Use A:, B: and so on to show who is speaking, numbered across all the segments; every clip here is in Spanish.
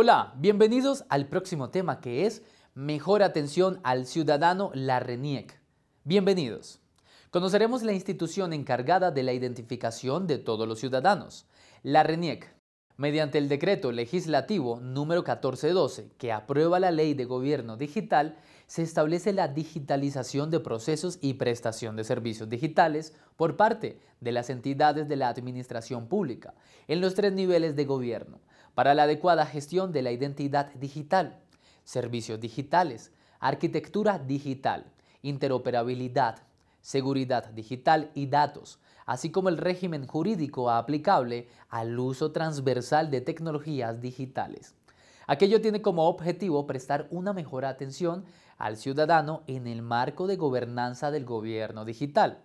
A: Hola, bienvenidos al próximo tema que es Mejor atención al ciudadano, la RENIEC. Bienvenidos. Conoceremos la institución encargada de la identificación de todos los ciudadanos, la RENIEC, mediante el decreto legislativo número 1412 que aprueba la Ley de Gobierno Digital, se establece la digitalización de procesos y prestación de servicios digitales por parte de las entidades de la administración pública en los tres niveles de gobierno, para la adecuada gestión de la identidad digital, servicios digitales, arquitectura digital, interoperabilidad, seguridad digital y datos, así como el régimen jurídico aplicable al uso transversal de tecnologías digitales. Aquello tiene como objetivo prestar una mejor atención al ciudadano en el marco de gobernanza del gobierno digital.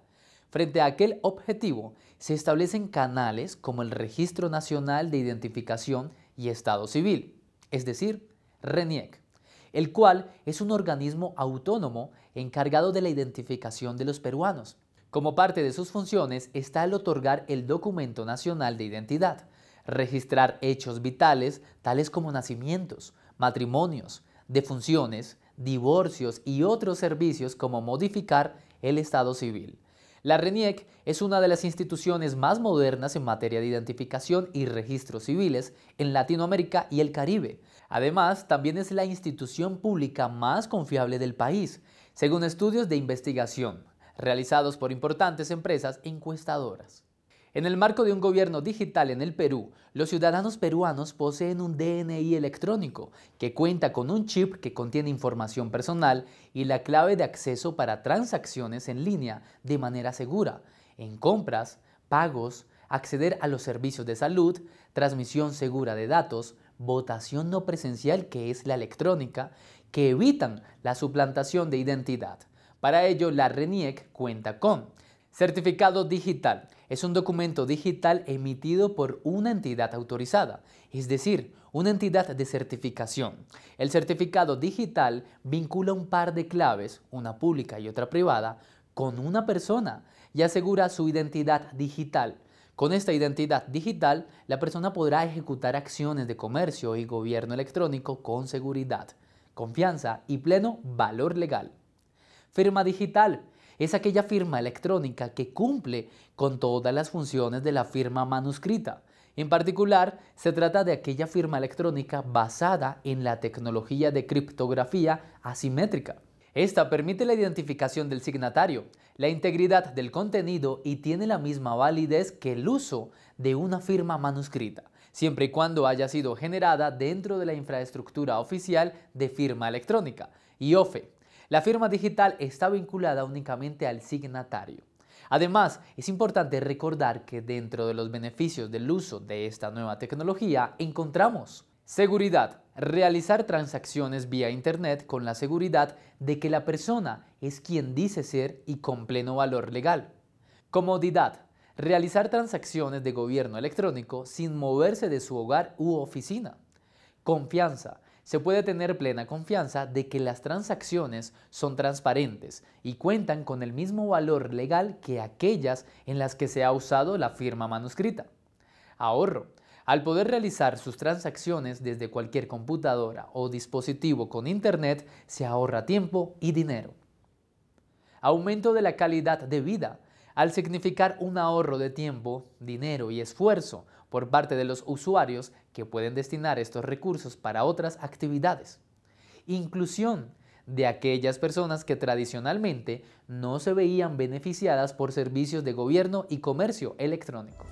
A: Frente a aquel objetivo, se establecen canales como el Registro Nacional de Identificación y Estado civil, es decir, RENIEC, el cual es un organismo autónomo encargado de la identificación de los peruanos. Como parte de sus funciones está el otorgar el documento nacional de identidad, registrar hechos vitales tales como nacimientos, matrimonios, defunciones, divorcios y otros servicios como modificar el estado civil. La RENIEC es una de las instituciones más modernas en materia de identificación y registros civiles en Latinoamérica y el Caribe. Además, también es la institución pública más confiable del país, según estudios de investigación realizados por importantes empresas encuestadoras. En el marco de un gobierno digital en el Perú, los ciudadanos peruanos poseen un DNI electrónico que cuenta con un chip que contiene información personal y la clave de acceso para transacciones en línea de manera segura, en compras, pagos, acceder a los servicios de salud, transmisión segura de datos, votación no presencial que es la electrónica, que evitan la suplantación de identidad. Para ello, la RENIEC cuenta con certificado digital es un documento digital emitido por una entidad autorizada, es decir, una entidad de certificación. El certificado digital vincula un par de claves, una pública y otra privada, con una persona y asegura su identidad digital. Con esta identidad digital, la persona podrá ejecutar acciones de comercio y gobierno electrónico con seguridad, confianza y pleno valor legal. Firma digital es aquella firma electrónica que cumple con todas las funciones de la firma manuscrita. En particular, se trata de aquella firma electrónica basada en la tecnología de criptografía asimétrica. Esta permite la identificación del signatario, la integridad del contenido y tiene la misma validez que el uso de una firma manuscrita, siempre y cuando haya sido generada dentro de la infraestructura oficial de firma electrónica, IOFE, la firma digital está vinculada únicamente al signatario. Además, es importante recordar que dentro de los beneficios del uso de esta nueva tecnología encontramos seguridad, realizar transacciones vía Internet con la seguridad de que la persona es quien dice ser y con pleno valor legal. Comodidad, realizar transacciones de gobierno electrónico sin moverse de su hogar u oficina. Confianza, se puede tener plena confianza de que las transacciones son transparentes y cuentan con el mismo valor legal que aquellas en las que se ha usado la firma manuscrita. Ahorro. Al poder realizar sus transacciones desde cualquier computadora o dispositivo con Internet, se ahorra tiempo y dinero. Aumento de la calidad de vida al significar un ahorro de tiempo, dinero y esfuerzo por parte de los usuarios que pueden destinar estos recursos para otras actividades. Inclusión de aquellas personas que tradicionalmente no se veían beneficiadas por servicios de gobierno y comercio electrónico.